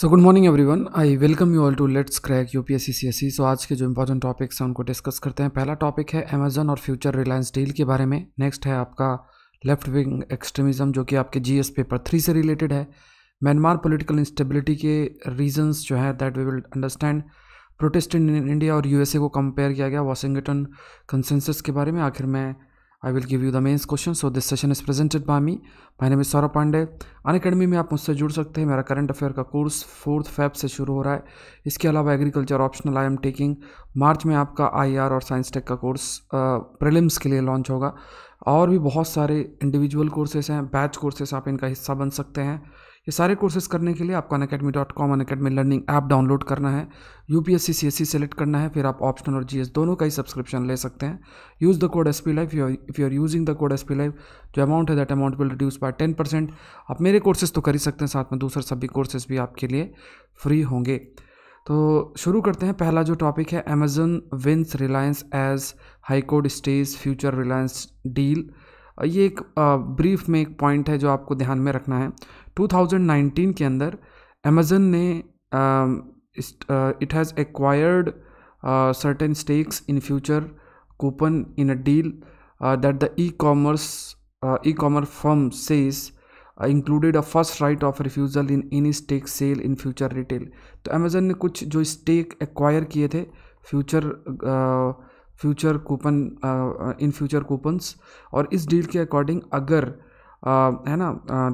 So good morning everyone I welcome you all to let's crack U P S C C S C so आज के जो important topics हैं उनको discuss करते हैं पहला टॉपिक है अमेजन और फ्यूचर रिलायंस डील के बारे में नेक्स्ट है आपका लेफ्ट विंग एक्सट्रीमिज़म जो कि आपके जी एस पेपर थ्री से रिलेटेड है म्यांमार पोलिटिकल इंस्टेबिलिटी के रीजन्स जो है that we will understand protest in India और यू एस ए को कंपेयर किया गया वाशिंगटन कंसेंसस के बारे में आखिर में I will give you the mains question. So this session is presented by me. My name is Saurabh Pandey Unacademy में आप मुझसे जुड़ सकते हैं मेरा करंट अफेयर का कोर्स फोर्थ फेब से शुरू हो रहा है इसके अलावा agriculture optional I'm taking March में आपका आई आर e और साइंस टेक का कोर्स प्रिलिम्स के लिए लॉन्च होगा और भी बहुत सारे इंडिविजुअल कोर्सेज हैं बैच कोर्सेज आप इनका हिस्सा बन सकते हैं ये सारे कोर्सेज करने के लिए आपको Unacademy dot com Unacademy learning app download करना है U P S C C S C select करना है फिर आप ऑप्शनल और जी एस दोनों का ही सब्सक्रिप्शन ले सकते हैं use the code S P life if you are using the code S P life जो अमाउंट है that amount will reduce by ten percent आप मेरे कोर्सेज तो कर ही सकते हैं साथ में दूसरे सभी कोर्सेज भी आपके लिए फ्री होंगे तो शुरू करते हैं पहला जो टॉपिक है Amazon wins Reliance edge high court stage Future Reliance deal ये एक ब्रीफ में एक पॉइंट है जो आपको ध्यान में रखना है 2019 के अंदर अमेजन ने it has acquired certain stakes in Future Coupon in a deal that the e commerce e commerce firm says included a first right of refusal in any stake sale in Future Retail तो Amazon ने कुछ जो stake acquire किए थे Future Future Coupon in Future Coupons और इस deal के according अगर uh, है ना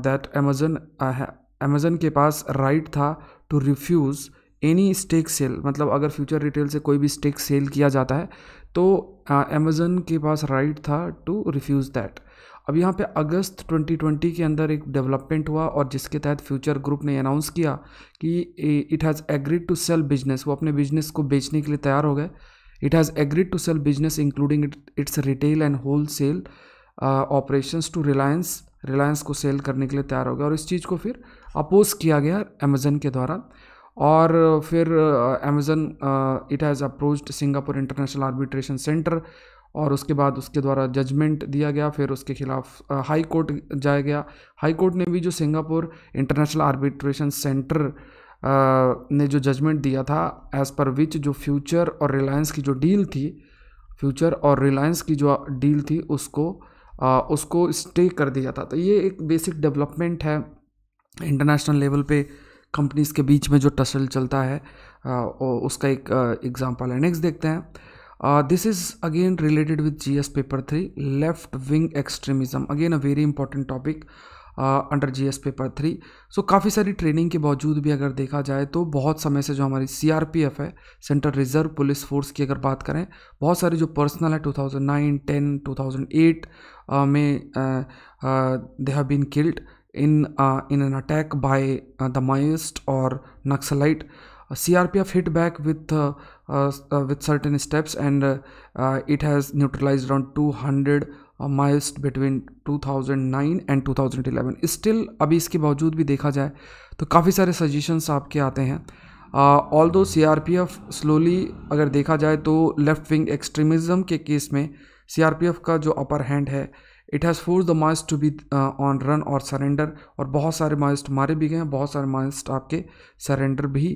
दैट अमेजन अमेजन के पास राइट right था to refuse any stake sale मतलब अगर फ्यूचर रिटेल से कोई भी स्टेक सेल किया जाता है तो अमेजन uh, के पास राइट right था टू रिफ्यूज़ दैट अब यहाँ पे अगस्त 2020 के अंदर एक डेवलपमेंट हुआ और जिसके तहत फ्यूचर ग्रुप ने अनाउंस किया कि it has agreed to sell business वो अपने बिजनेस को बेचने के लिए तैयार हो गए It has agreed to sell business including it, its retail and wholesale operations to Reliance Reliance को सेल करने के लिए तैयार हो गया और इस चीज़ को फिर अपोज किया गया अमेज़न के द्वारा और फिर Amazon it has approached Singapore International Arbitration Centre और उसके बाद उसके द्वारा जजमेंट दिया गया फिर उसके खिलाफ हाई uh, कोर्ट जाया गया हाई कोर्ट ने भी जो सिंगापुर इंटरनेशनल आर्बिट्रेशन सेंटर ने जो जजमेंट दिया था एज़ पर विच जो फ्यूचर और रिलायंस की जो डील थी फ्यूचर और रिलायंस की जो डील थी उसको आ, उसको स्टे कर दिया था तो ये एक बेसिक डेवलपमेंट है इंटरनेशनल लेवल पे कंपनीज़ के बीच में जो टसल चलता है आ, उसका एक एग्ज़ाम्पल है नेक्स्ट देखते हैं this is again related with G S paper three left wing extremism again a very important topic under G S paper three so काफ़ी सारी ट्रेनिंग के बावजूद भी अगर देखा जाए तो बहुत समय से जो हमारी सी आर पी एफ है सेंट्रल रिजर्व पुलिस फोर्स की अगर बात करें बहुत सारी जो पर्सनल है two thousand nine ten two thousand eight में they have been killed in in an attack by the Maoist और Naxalite C R P F hit back with with certain steps and it has neutralise around two hundred Maoist between 2009 and 2011 still अभी इसके बावजूद भी देखा जाए तो काफ़ी सारे सजेशंस आपके आते हैं ऑल दो सी स्लोली अगर देखा जाए तो लेफ्ट विंग एक्सट्रीमिज़म के केस में सी का जो अपर हैंड है it has force the Maoist to be on run और सरेंडर और बहुत सारे माइस्ट मारे भी गए हैं बहुत सारे माइस्ट आपके सरेंडर भी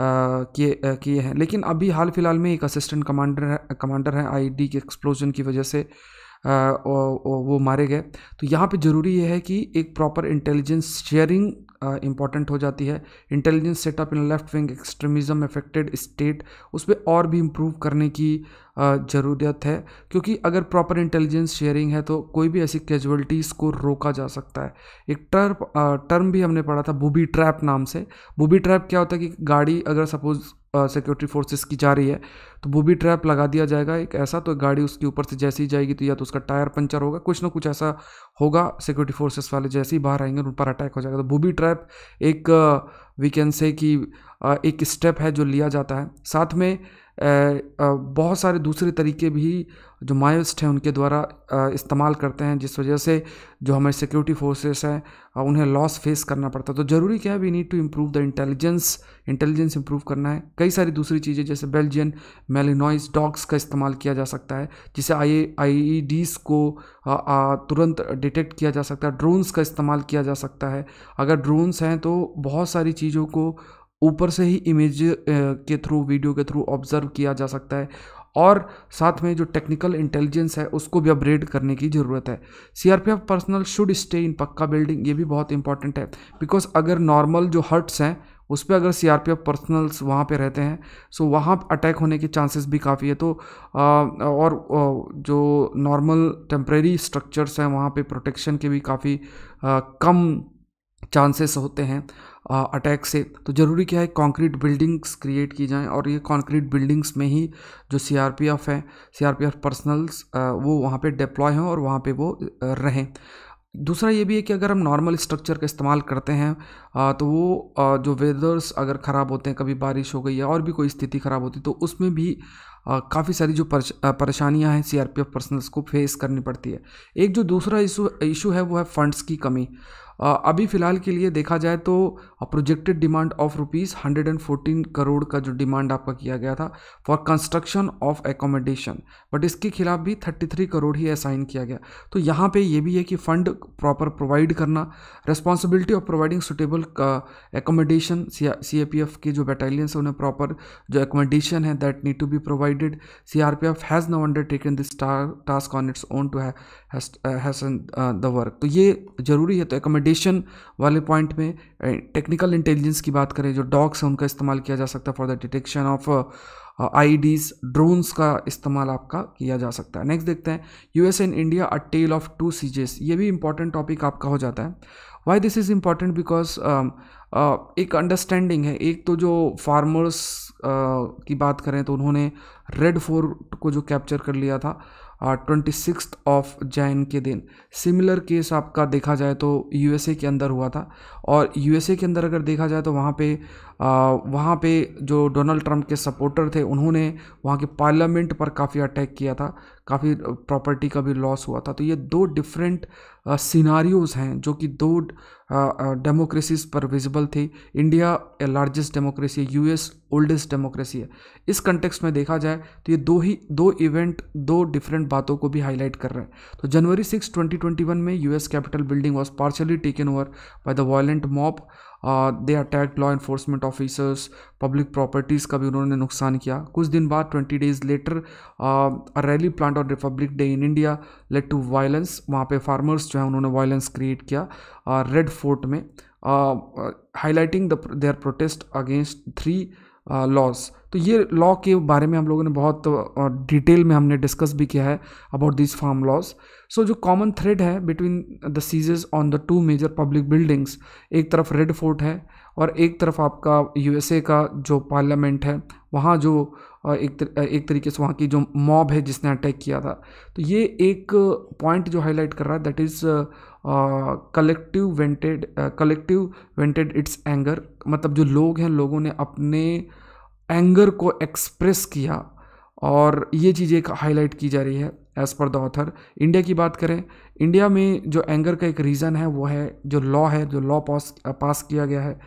किए किए हैं लेकिन अभी हाल फिलहाल में एक असिस्टेंट कमांडर है कमांडर हैं आई डी के एक्सप्लोजन की वजह से वो मारे गए तो यहाँ पे ज़रूरी ये है कि एक प्रॉपर इंटेलिजेंस शेयरिंग इंपॉर्टेंट हो जाती है intelligence setup in left wing extremism affected state उस पर और भी इम्प्रूव करने की ज़रूरत है क्योंकि अगर प्रॉपर इंटेलिजेंस शेयरिंग है तो कोई भी ऐसी कैजुअलिटीज़ को रोका जा सकता है एक टर्प टर्म भी हमने पढ़ा था बुबी ट्रैप नाम से बुबी ट्रैप क्या होता है कि गाड़ी अगर सपोज़ सिक्योरिटी फोर्सेस की जा रही है तो वो भी ट्रैप लगा दिया जाएगा एक ऐसा तो गाड़ी उसके ऊपर से जैसे ही जाएगी तो या तो उसका टायर पंचर होगा कुछ ना कुछ ऐसा होगा सिक्योरिटी फोर्सेस वाले जैसे ही बाहर आएंगे उन पर अटैक हो जाएगा तो वो भी ट्रैप एक वी कैन से कि एक स्टेप है जो लिया जाता है साथ में बहुत सारे दूसरे तरीके भी जो माओइस्ट हैं उनके द्वारा इस्तेमाल करते हैं जिस वजह से जो हमारे सिक्योरिटी फोर्सेस हैं उन्हें लॉस फेस करना पड़ता है तो ज़रूरी क्या है we need to improve the intelligence intelligence improve करना है कई सारी दूसरी चीज़ें जैसे बेल्जियन मेलिनॉइस डॉग्स का इस्तेमाल किया जा सकता है जिसे आई आई e को आ, तुरंत डिटेक्ट किया जा सकता है ड्रोन्स का इस्तेमाल किया जा सकता है अगर ड्रोन्स हैं तो बहुत सारी चीज़ों को ऊपर से ही इमेज के थ्रू वीडियो के थ्रू ऑब्जर्व किया जा सकता है और साथ में जो टेक्निकल इंटेलिजेंस है उसको भी अपग्रेड करने की ज़रूरत है C R P F personnel should stay in pucca building ये भी बहुत इंपॉर्टेंट है बिकॉज अगर नॉर्मल जो हर्ट्स हैं उस पर अगर C R P F personnels वहाँ पर रहते हैं सो वहाँ अटैक होने के चांसेस भी काफ़ी है तो आ, और आ, जो नॉर्मल टेम्प्रेरी स्ट्रक्चर्स हैं वहाँ पे प्रोटेक्शन के भी काफ़ी कम चांसेस होते हैं अटैक से तो ज़रूरी क्या है कंक्रीट बिल्डिंग्स क्रिएट की जाएं और ये कंक्रीट बिल्डिंग्स में ही जो सीआरपीएफ है सीआरपीएफ पर्सनल्स वो वहाँ पे डिप्लॉय हों और वहाँ पे वो रहें दूसरा ये भी है कि अगर हम नॉर्मल स्ट्रक्चर का इस्तेमाल करते हैं तो वो जो वेदर्स अगर ख़राब होते हैं कभी बारिश हो गई या और भी कोई स्थिति ख़राब होती तो उसमें भी काफ़ी सारी जो परेशानियां हैं सीआरपीएफ पर्सनल्स को फेस करनी पड़ती है एक जो दूसरा इशू इशू है वो है फंड्स की कमी अभी फ़िलहाल के लिए देखा जाए तो projected demand of rupees hundred and fourteen crore का जो डिमांड आपका किया गया था for construction of accommodation but इसके खिलाफ भी थर्टी थ्री करोड़ ही असाइन किया गया तो यहाँ पे ये भी है कि फ़ंड प्रॉपर प्रोवाइड करना responsibility of providing suitable accommodation C A P F के जो बटालियंस उन्हें प्रॉपर जो एकोमोडेशन है that need to be provided C R P F has now undertaken this task on its own to has the work तो ये ज़रूरी है तो एकोमोडेशन रिकमेंडेशन वाले पॉइंट में टेक्निकल इंटेलिजेंस की बात करें जो डॉग्स हैं उनका इस्तेमाल किया जा सकता है for the detection of I drones का इस्तेमाल आपका किया जा सकता है नेक्स्ट देखते हैं US and India a tale of two sieges ये भी इंपॉर्टेंट टॉपिक आपका हो जाता है why this is important because एक अंडरस्टैंडिंग है एक तो जो फार्मर्स uh, की बात करें तो उन्होंने रेड फोर्ट को जो कैप्चर कर लिया था ट्वेंटी सिक्स ऑफ जैन के दिन सिमिलर केस आपका देखा जाए तो यूएसए के अंदर हुआ था और यूएसए के अंदर अगर देखा जाए तो वहाँ पे वहाँ पे जो डोनाल्ड ट्रंप के सपोर्टर थे उन्होंने वहाँ के पार्लियामेंट पर काफ़ी अटैक किया था काफ़ी प्रॉपर्टी का भी लॉस हुआ था तो ये दो डिफरेंट सिनारीज़ हैं जो कि दो डेमोक्रेसीज पर विजिबल थी इंडिया लार्जेस्ट डेमोक्रेसी है यूएस ओल्डेस्ट डेमोक्रेसी है इस कंटेक्स्ट में देखा जाए तो ये दो ही दो इवेंट दो डिफरेंट बातों को भी हाईलाइट कर रहे हैं तो जनवरी सिक्स ट्वेंटी ट्वेंटी वन में US capitol building was partially taken over by the violent mob they attack law enforcement officers public properties का भी उन्होंने नुकसान किया कुछ दिन बाद twenty days later rally planned on republic day in India led to violence वहाँ पे फार्मर्स जो है उन्होंने वायलेंस क्रिएट किया रेड फोर्ट में highlighting the their protest against three laws तो ये लॉ के बारे में हम लोगों ने बहुत डिटेल में हमने डिस्कस भी किया है about this farm laws so जो कॉमन थ्रेड है between the sieges on the two major public buildings एक तरफ रेड फोर्ट है और एक तरफ आपका यूएसए का जो पार्लियामेंट है वहाँ जो एक तर, एक तरीके से वहाँ की जो मॉब है जिसने अटैक किया था तो ये एक पॉइंट जो हाईलाइट कर रहा है that is collective vented collective vented its anger मतलब जो लोग हैं लोगों ने अपने एंगर को एक्सप्रेस किया और ये चीज़ें हाईलाइट की जा रही है as per the author India की बात करें इंडिया में जो एंगर का एक रीज़न है वो है जो लॉ है जो लॉ पास पास किया गया है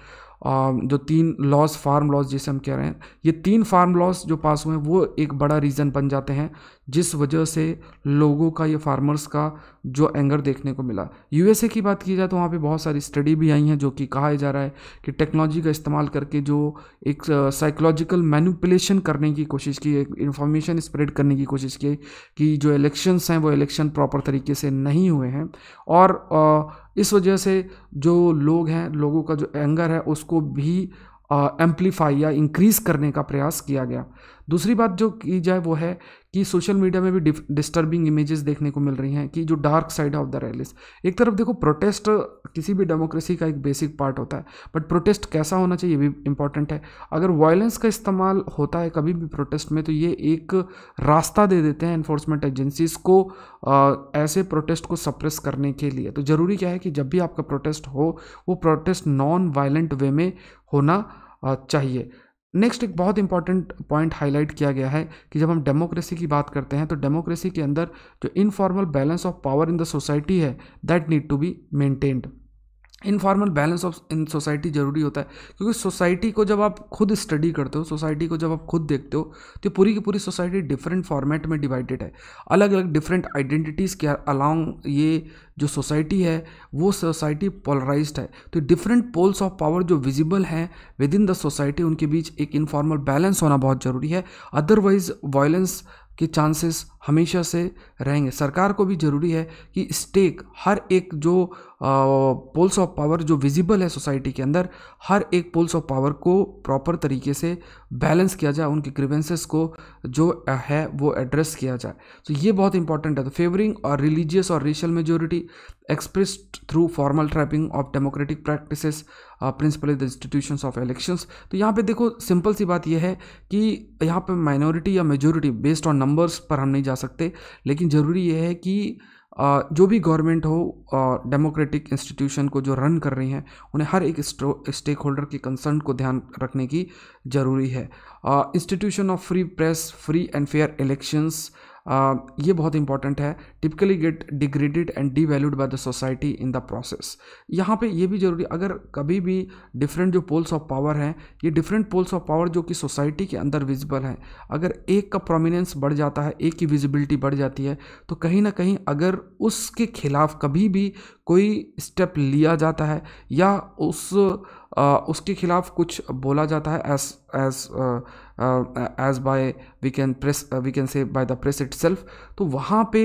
Um, जो तीन लॉस फार्म लॉस जिसे हम कह रहे हैं ये तीन फार्म लॉस जो पास हुए हैं वो एक बड़ा रीज़न बन जाते हैं जिस वजह से लोगों का ये फार्मर्स का जो एंगर देखने को मिला यूएसए की बात की जाए तो वहाँ पे बहुत सारी स्टडी भी आई हैं जो कि कहा जा रहा है कि टेक्नोलॉजी का इस्तेमाल करके जो एक साइकोलॉजिकल uh, मैनुपलेशन करने की कोशिश की एक इन्फॉर्मेशन स्प्रेड करने की कोशिश की कि जो इलेक्शंस हैं वो इलेक्शन प्रॉपर तरीके से नहीं हुए हैं और uh, इस वजह से जो लोग हैं लोगों का जो एंगर है उसको भी एम्पलीफाई या इंक्रीज़ करने का प्रयास किया गया दूसरी बात जो की जाए वो है कि सोशल मीडिया में भी डिस्टर्बिंग इमेजेस देखने को मिल रही हैं कि जो dark side of the rallies एक तरफ देखो प्रोटेस्ट किसी भी डेमोक्रेसी का एक बेसिक पार्ट होता है बट प्रोटेस्ट कैसा होना चाहिए ये भी इंपॉर्टेंट है अगर वायलेंस का इस्तेमाल होता है कभी भी प्रोटेस्ट में तो ये एक रास्ता दे देते हैं इन्फोर्समेंट एजेंसीज को आ, ऐसे प्रोटेस्ट को सप्रेस करने के लिए तो ज़रूरी क्या है कि जब भी आपका प्रोटेस्ट हो वो प्रोटेस्ट नॉन वायलेंट वे में होना चाहिए नेक्स्ट एक बहुत इंपॉर्टेंट पॉइंट हाईलाइट किया गया है कि जब हम डेमोक्रेसी की बात करते हैं तो डेमोक्रेसी के अंदर जो informal balance of power in the society है that need to be maintained informal balance of in society ज़रूरी होता है क्योंकि सोसाइटी को जब आप खुद स्टडी करते हो सोसाइटी को जब आप खुद देखते हो तो पूरी की पूरी सोसाइटी डिफरेंट फॉर्मेट में डिवाइडेड है अलग अलग डिफरेंट आइडेंटिटीज़ के अलॉन्ग ये जो सोसाइटी है वो सोसाइटी पोलराइज है तो डिफरेंट पोल्स ऑफ पावर जो विजिबल हैं विद इन द सोसाइटी उनके बीच एक इनफॉर्मल बैलेंस होना बहुत ज़रूरी है अदरवाइज वायलेंस के चांसेस हमेशा से रहेंगे सरकार को भी ज़रूरी है कि स्टेक हर एक जो पोल्स ऑफ पावर जो विजिबल है सोसाइटी के अंदर हर एक पोल्स ऑफ पावर को प्रॉपर तरीके से बैलेंस किया जाए उनके ग्रीवेंसेस को जो है वो एड्रेस किया जाए तो ये बहुत इंपॉर्टेंट है तो फेवरिंग और रिलीजियस और racial majority express through formal trapping of democratic practice principle the institution of election तो यहाँ पे देखो सिंपल सी बात यह है कि यहाँ पे माइनॉरिटी या मेजोरिटी बेस्ड ऑन नंबर्स पर हम नहीं जा सकते लेकिन ज़रूरी यह है कि जो भी गवर्नमेंट हो डेमोक्रेटिक इंस्टीट्यूशन को जो रन कर रही हैं उन्हें हर एक स्टेक होल्डर के कंसर्न को ध्यान रखने की ज़रूरी है institution of free press free and fair elections ये बहुत इंपॉर्टेंट है typically get degraded and valued by the society in the process यहाँ पे ये भी जरूरी अगर कभी भी डिफरेंट जो पोल्स ऑफ पावर हैं ये डिफरेंट पोल्स ऑफ पावर जो कि सोसाइटी के अंदर विजिबल हैं अगर एक का प्रोमिनेंस बढ़ जाता है एक की विजिबिलिटी बढ़ जाती है तो कहीं ना कहीं अगर उसके खिलाफ कभी भी कोई स्टेप लिया जाता है या उस आ, उसके खिलाफ कुछ बोला जाता है as as as by we can press we can say by the press itself तो वहाँ पे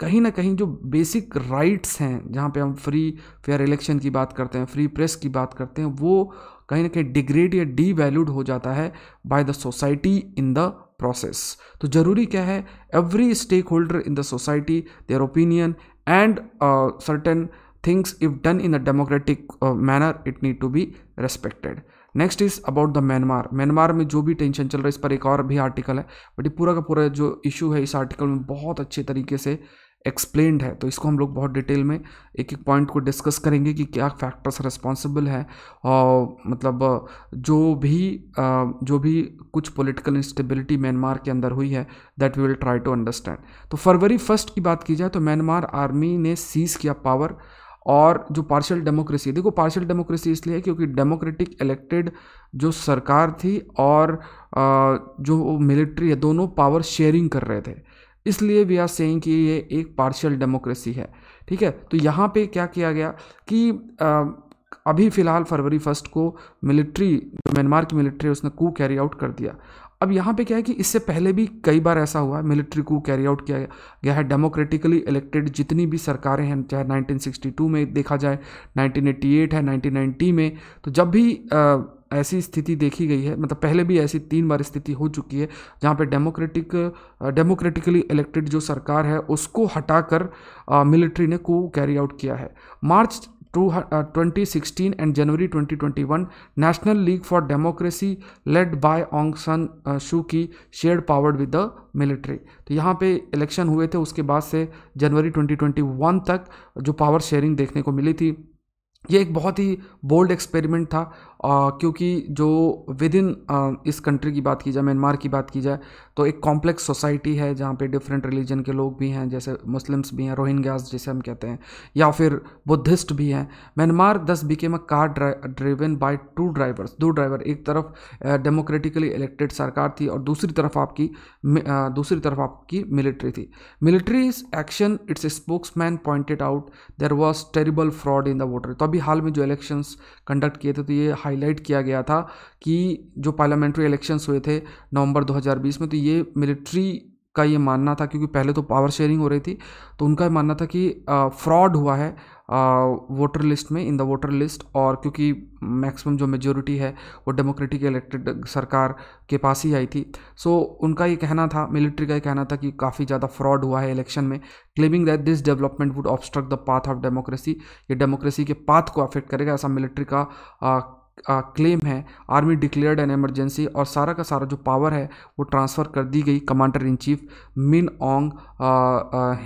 कहीं ना कहीं जो बेसिक राइट्स हैं जहाँ पे हम फ्री फेयर इलेक्शन की बात करते हैं फ्री प्रेस की बात करते हैं वो कहीं ना कहीं डिग्रेड या डी वैल्यूड हो जाता है by the society in the process तो ज़रूरी क्या है every stakeholder in the society their opinion and certain things if done in a democratic manner it need to be respected next is about the Myanmar Myanmar में जो भी tension चल रहा है इस पर एक और भी आर्टिकल है बट ये पूरा का पूरा जो इशू है इस आर्टिकल में बहुत अच्छे तरीके से एक्सप्लेन्ड है तो इसको हम लोग बहुत डिटेल में एक एक पॉइंट को डिस्कस करेंगे कि क्या फैक्टर्स रिस्पॉन्सिबल है और मतलब जो भी जो भी कुछ पॉलिटिकल इंस्टेबिलिटी म्यांमार के अंदर हुई है that we will try to understand तो फरवरी फर्स्ट की बात की जाए तो म्यांमार आर्मी ने सीज किया पावर और जो पार्शियल डेमोक्रेसी देखो पार्शियल डेमोक्रेसी इसलिए है क्योंकि डेमोक्रेटिक इलेक्टेड जो सरकार थी और जो मिलिट्री है दोनों पावर शेयरिंग कर रहे थे इसलिए वी आर सेइंग कि ये एक पार्शियल डेमोक्रेसी है ठीक है तो यहाँ पे क्या किया गया कि आ, अभी फ़िलहाल फरवरी फर्स्ट को मिलिट्री जो म्यांमार की मिलिट्री है उसने कू कैरी आउट कर दिया अब यहाँ पे क्या है कि इससे पहले भी कई बार ऐसा हुआ है मिलिट्री को कैरी आउट किया गया है डेमोक्रेटिकली इलेक्टेड जितनी भी सरकारें हैं चाहे 1962 में देखा जाए 1988 है 1990 में तो जब भी आ, ऐसी स्थिति देखी गई है मतलब पहले भी ऐसी तीन बार स्थिति हो चुकी है जहाँ पे डेमोक्रेटिक डेमोक्रेटिकली इलेक्टेड जो सरकार है उसको हटाकर मिलिट्री ने को कैरी आउट किया है March two twenty sixteen and January twenty twenty one National League for Democracy led by Aung San Suu Kyi share powered with the military तो यहाँ पे इलेक्शन हुए थे उसके बाद से जनवरी ट्वेंटी ट्वेंटी वन तक जो पावर शेयरिंग देखने को मिली थी ये एक बहुत ही बोल्ड एक्सपेरिमेंट था क्योंकि जो विद इन इस कंट्री की बात की जाए म्यांमार की बात की जाए तो एक कॉम्प्लेक्स सोसाइटी है जहाँ पे डिफरेंट रिलीजन के लोग भी हैं जैसे मुस्लिम्स भी हैं रोहिंग्यास जिसे हम कहते हैं या फिर बुद्धिस्ट भी हैं म्यांमार दस बीके में car driven by two drivers दो ड्राइवर एक तरफ डेमोक्रेटिकली इलेक्टेड सरकार थी और दूसरी तरफ आपकी दूसरी तरफ आपकी मिलिट्री थी military action its spokesman pointed out there was terrible fraud in the voter तो अभी हाल में जो इलेक्शंस कंडक्ट किए थे तो ये हाईलाइट किया गया था कि जो पार्लियामेंट्री इलेक्शंस हुए थे नवंबर 2020 में तो ये मिलिट्री का ये मानना था क्योंकि पहले तो पावर शेयरिंग हो रही थी तो उनका मानना था कि फ्रॉड हुआ है वोटर लिस्ट में इन द वोटर लिस्ट और क्योंकि मैक्सिमम जो मेजोरिटी है वो डेमोक्रेटिक इलेक्टेड सरकार के पास ही आई थी सो so, उनका ये कहना था मिलिट्री का ये कहना था कि काफ़ी ज़्यादा फ्रॉड हुआ है इलेक्शन में claiming that this development would obstruct the path of democracy ये डेमोक्रेसी के पाथ को अफेक्ट करेगा ऐसा मिलिट्री का क्लेम है आर्मी डिक्लेयर्ड एन एमरजेंसी और सारा का सारा जो पावर है वो ट्रांसफ़र कर दी गई कमांडर इन चीफ मिन ओंग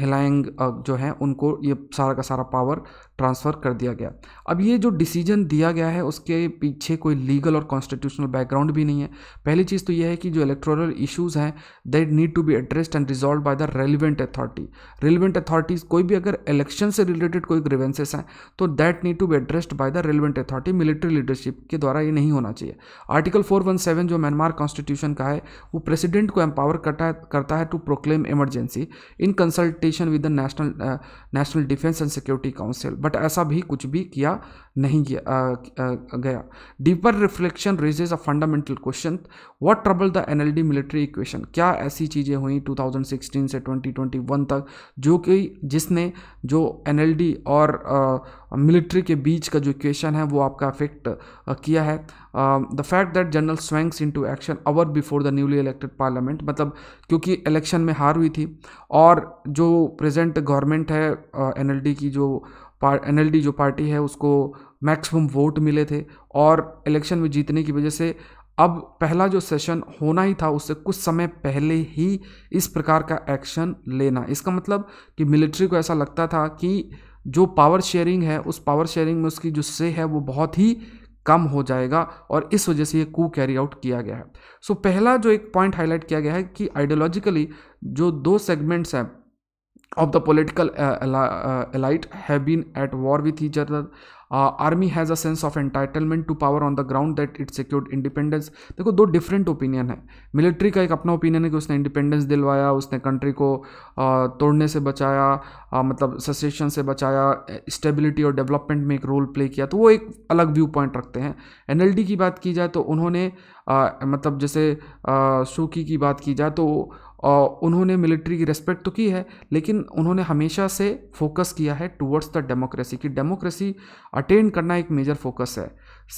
हिलाइंग जो है उनको ये सारा का सारा पावर ट्रांसफ़र कर दिया गया अब ये जो डिसीजन दिया गया है उसके पीछे कोई लीगल और कॉन्स्टिट्यूशनल बैकग्राउंड भी नहीं है पहली चीज़ तो यह है कि जो इलेक्ट्रोरल इशूज़ हैं they need to be addressed and resolve by the relevant authority relevant authorities कोई भी अगर इलेक्शन से रिलेटेड कोई ग्रीवेंसेस हैं तो that need to be addressed by the relevant authority military leadership के द्वारा ये नहीं होना चाहिए आर्टिकल फोर जो म्यांमार कॉन्स्टिट्यूशन का है वो प्रेसिडेंट को एम्पावर करता करता है to proclaim emergency in consultation with the national national defence and security council but but ऐसा भी कुछ भी किया नहीं किया, आ, आ, गया deeper reflection raises a fundamental question what trouble the N L D military equation क्या ऐसी चीज़ें हुई 2016 से 2021 तक जो कि जिसने जो एन एल डी और मिलिट्री के बीच का जो इक्वेशन है वो आपका अफेक्ट किया है the fact that general swings into action hour before the newly elected parliament मतलब क्योंकि इलेक्शन में हार हुई थी और जो प्रेजेंट गवर्नमेंट है एन एल डी की जो एन जो पार्टी है उसको मैक्सिमम वोट मिले थे और इलेक्शन में जीतने की वजह से अब पहला जो सेशन होना ही था उससे कुछ समय पहले ही इस प्रकार का एक्शन लेना इसका मतलब कि मिलिट्री को ऐसा लगता था कि जो पावर शेयरिंग है उस पावर शेयरिंग में उसकी जो से है वो बहुत ही कम हो जाएगा और इस वजह से ये कू कैरी आउट किया गया है सो so, पहला जो एक पॉइंट हाईलाइट किया गया है कि आइडियोलॉजिकली जो दो सेगमेंट्स हैं of the political elite have been at war with with each army has a sense of entitlement to power on the ground that it secured independence देखो दो डिफरेंट ओपिनियन है मिलिट्री का एक अपना opinion है कि उसने इंडिपेंडेंस दिलवाया उसने कंट्री को uh, तोड़ने से बचाया uh, मतलब ससेशन से बचाया स्टेबिलिटी और डेवलपमेंट में एक रोल प्ले किया तो वो एक अलग व्यू पॉइंट रखते हैं एन एल डी की बात की जाए तो उन्होंने uh, मतलब जैसे सूकी की बात की जाए तो और उन्होंने मिलिट्री की रेस्पेक्ट तो की है लेकिन उन्होंने हमेशा से फोकस किया है टुवर्ड्स द डेमोक्रेसी कि डेमोक्रेसी अटेन करना एक मेजर फोकस है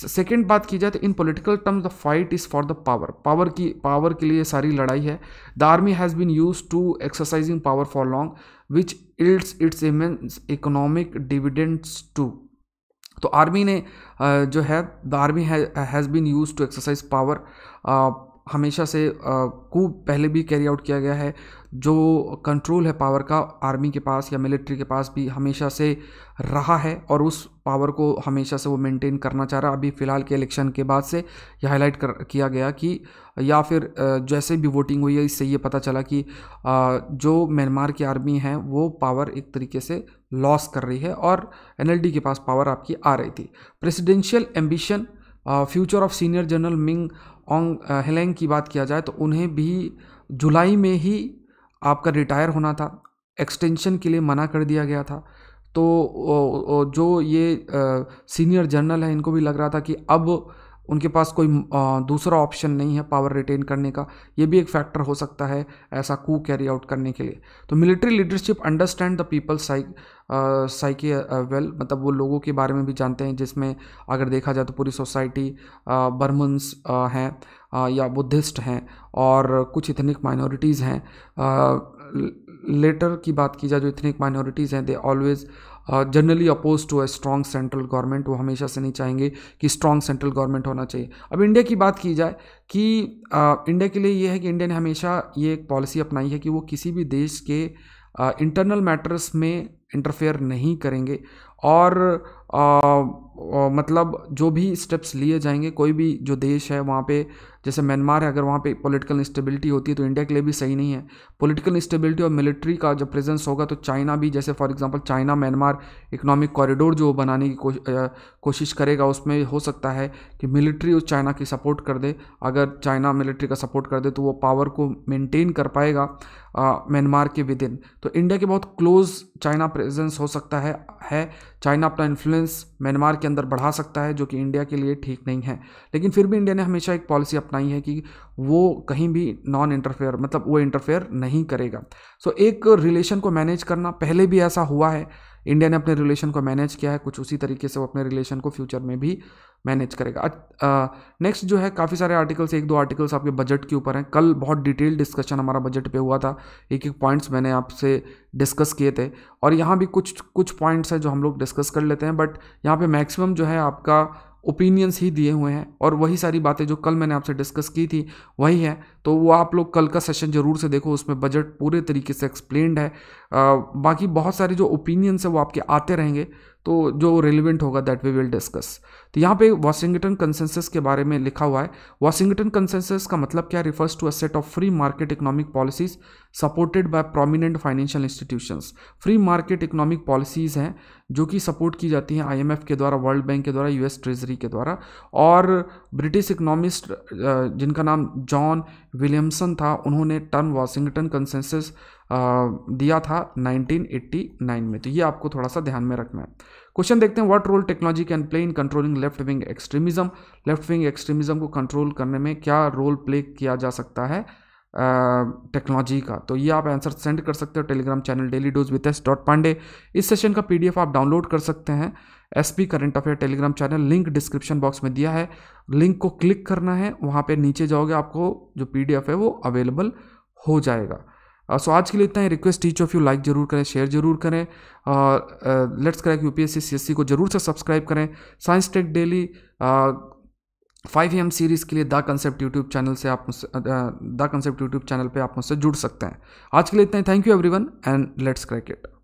सेकेंड बात की जाए तो in political terms the fight is for the power power की पावर के लिए सारी लड़ाई है the army has been use to exercising power for long which yields its immense economic dividends too तो आर्मी ने जो है the army has been use to exercise power हमेशा से को पहले भी कैरी आउट किया गया है जो कंट्रोल है पावर का आर्मी के पास या मिलिट्री के पास भी हमेशा से रहा है और उस पावर को हमेशा से वो मेंटेन करना चाह रहा अभी फ़िलहाल के इलेक्शन के बाद से यह हाईलाइट कर किया गया कि या फिर जैसे भी वोटिंग हुई है इससे ये पता चला कि जो म्यांमार की आर्मी है वो पावर एक तरीके से लॉस कर रही है और एन के पास पावर आपकी आ रही थी presidential ambition future of senior general Min Aung Hlaing की बात किया जाए तो उन्हें भी जुलाई में ही आपका रिटायर होना था एक्सटेंशन के लिए मना कर दिया गया था तो जो ये सीनियर जर्नल है इनको भी लग रहा था कि अब उनके पास कोई दूसरा ऑप्शन नहीं है पावर रिटेन करने का ये भी एक फैक्टर हो सकता है ऐसा कू कैरी आउट करने के लिए तो military leadership understand the people psyche psyche well मतलब वो लोगों के बारे में भी जानते हैं जिसमें अगर देखा जाए तो पूरी सोसाइटी बर्मन्स हैं या बुद्धिस्ट हैं और कुछ इथनिक माइनॉरिटीज़ हैं लेटर की बात की जाए जो इथनिक माइनॉरिटीज़ हैं they always generally oppose to a strong central government वो हमेशा से नहीं चाहेंगे कि स्ट्रॉन्ग सेंट्रल गवर्नमेंट होना चाहिए अब इंडिया की बात की जाए कि इंडिया uh, के लिए ये है कि इंडिया ने हमेशा ये एक पॉलिसी अपनाई है कि वो किसी भी देश के इंटरनल uh, मैटर्स में इंटरफेयर नहीं करेंगे और आ, आ, मतलब जो भी स्टेप्स लिए जाएंगे कोई भी जो देश है वहाँ पे जैसे म्यांमार है अगर वहाँ पे पॉलिटिकल इंस्टेबिलिटी होती है तो इंडिया के लिए भी सही नहीं है पॉलिटिकल इंस्टेबिलिटी और मिलिट्री का जब प्रेजेंस होगा तो चाइना भी जैसे for example China Myanmar economic corridor जो बनाने की कोशिश करेगा उसमें हो सकता है कि मिलिट्री उस चाइना की सपोर्ट कर दे अगर चाइना मिलिट्री का सपोर्ट कर दे तो वो पावर को मेनटेन कर पाएगा म्यांमार के विद इन तो इंडिया के बहुत क्लोज़ चाइना प्रेजेंस हो सकता है है चाइना अपना इन्फ्लुएंस म्यांमार के अंदर बढ़ा सकता है जो कि इंडिया के लिए ठीक नहीं है लेकिन फिर भी इंडिया ने हमेशा एक पॉलिसी अपनाई है कि वो कहीं भी नॉन इंटरफेयर मतलब वो इंटरफेयर नहीं करेगा सो so, एक रिलेशन को मैनेज करना पहले भी ऐसा हुआ है इंडिया ने अपने रिलेशन को मैनेज किया है कुछ उसी तरीके से वो अपने रिलेशन को फ्यूचर में भी मैनेज करेगा नेक्स्ट जो है काफ़ी सारे आर्टिकल्स एक दो आर्टिकल्स आपके बजट के ऊपर हैं कल बहुत डिटेल डिस्कशन हमारा बजट पे हुआ था एक एक पॉइंट्स मैंने आपसे डिस्कस किए थे और यहाँ भी कुछ कुछ पॉइंट्स हैं जो हम लोग डिस्कस कर लेते हैं बट यहाँ पे मैक्सिमम जो है आपका ओपिनियंस ही दिए हुए हैं और वही सारी बातें जो कल मैंने आपसे डिस्कस की थी वही है तो वो आप लोग कल का सेशन जरूर से देखो उसमें बजट पूरे तरीके से एक्सप्लेन्ड है आ, बाकी बहुत सारे जो ओपिनियंस है वो आपके आते रहेंगे तो जो रेलिवेंट होगा दैट वी विल डिस्कस तो यहाँ पे वॉशिंगटन कंसेंसस के बारे में लिखा हुआ है वॉशिंगटन कंसेंसस का मतलब क्या refers to a set of free market economic policies supported by prominent financial institutions free market economic policies हैं जो कि सपोर्ट की जाती हैं आईएमएफ के द्वारा वर्ल्ड बैंक के द्वारा यूएस ट्रेजरी के द्वारा और ब्रिटिश इकोनॉमिस्ट जिनका नाम जॉन विलियमसन था उन्होंने टर्न वाशिंगटन कंसेंसस दिया था 1989 में तो ये आपको थोड़ा सा ध्यान में रखना है क्वेश्चन देखते हैं what role technology can play in controlling left wing extremism left wing extremism को कंट्रोल करने में क्या रोल प्ले किया जा सकता है टेक्नोलॉजी uh, का तो ये आप आंसर सेंड कर सकते हो Telegram channel daily dose with S dot Pandey इस सेशन का पीडीएफ आप डाउनलोड कर सकते हैं S P current affair Telegram channel link description box में दिया है लिंक को क्लिक करना है वहाँ पे नीचे जाओगे आपको जो पी है वो अवेलेबल हो जाएगा सो आज के लिए इतना ही request each of you like जरूर करें शेयर जरूर करें और लेट्स क्रैक एस सी को जरूर से सब्सक्राइब करें science tech daily five M series के लिए द कंसेप्ट यूट्यूब चैनल से आप मुझसे द कंसेप्ट यूट्यूब चैनल पे आप मुझसे जुड़ सकते हैं आज के लिए इतना ही thank you everyone and let's crack it